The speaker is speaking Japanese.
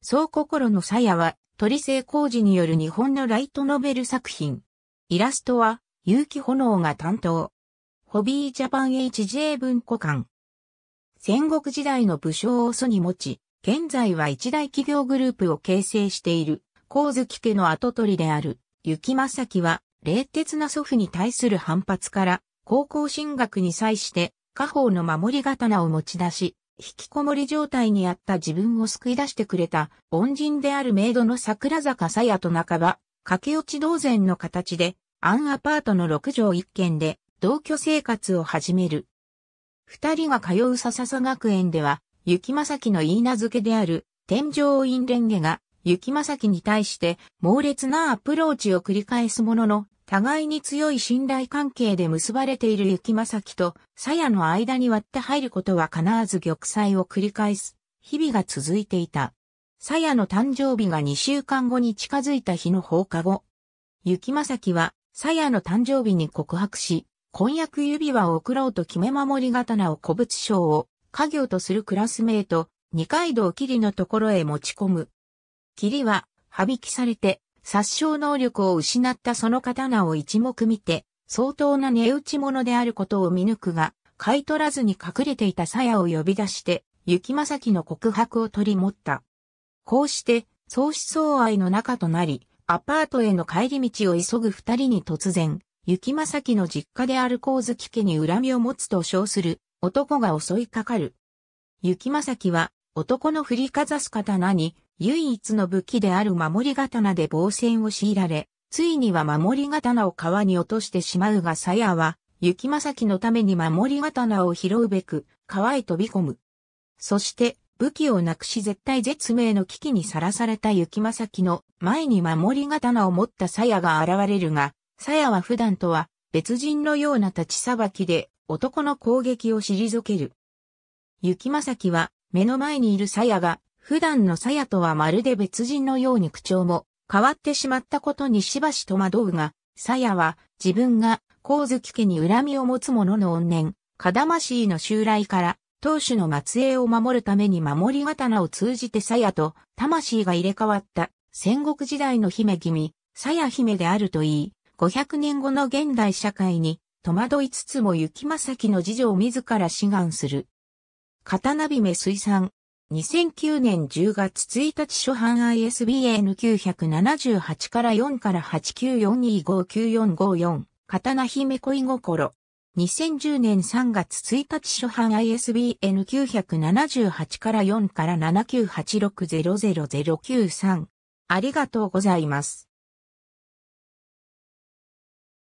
そう心の鞘は、鳥製工事による日本のライトノベル作品。イラストは、有機炎が担当。ホビージャパン HJ 文庫館。戦国時代の武将を祖に持ち、現在は一大企業グループを形成している、光月家の跡取りである、雪正樹は、冷徹な祖父に対する反発から、高校進学に際して、家宝の守り刀を持ち出し、引きこもり状態にあった自分を救い出してくれた恩人であるメイドの桜坂さやと半ば、駆け落ち同然の形で、アンアパートの6畳1軒で同居生活を始める。二人が通う笹佐学園では、雪正樹の言い名付けである天井院蓮華が雪正樹に対して猛烈なアプローチを繰り返すものの、互いに強い信頼関係で結ばれている雪正樹と、鞘の間に割って入ることは必ず玉砕を繰り返す、日々が続いていた。鞘の誕生日が2週間後に近づいた日の放課後。雪正樹は、鞘の誕生日に告白し、婚約指輪を贈ろうと決め守り刀を古物商を家業とするクラスメイト、二階堂霧のところへ持ち込む。霧は、はびきされて、殺傷能力を失ったその刀を一目見て、相当な値打ち物であることを見抜くが、買い取らずに隠れていた鞘を呼び出して、雪正樹の告白を取り持った。こうして、相思相愛の仲となり、アパートへの帰り道を急ぐ二人に突然、雪正樹の実家である光月家に恨みを持つと称する男が襲いかかる。雪正樹は男の振りかざす刀に、唯一の武器である守り刀で防戦を強いられ、ついには守り刀を川に落としてしまうが鞘は、雪正のために守り刀を拾うべく、川へ飛び込む。そして、武器をなくし絶対絶命の危機にさらされた雪正の前に守り刀を持った鞘が現れるが、鞘は普段とは別人のような立ちさばきで男の攻撃を退ける。雪正は目の前にいる鞘が、普段の鞘とはまるで別人のように口調も変わってしまったことにしばし戸惑うが、鞘は自分が光月家に恨みを持つ者の怨念、かましいの襲来から、当主の末裔を守るために守り刀を通じて鞘と魂が入れ替わった戦国時代の姫君、鞘姫であるといい、500年後の現代社会に戸惑いつつも雪正樹の次女を自ら志願する。刀びめ水産。2009年10月1日初版 ISBN 978から4から894259454刀姫恋心。2010年3月1日初版 ISBN 978から4から798600093。ありがとうございます。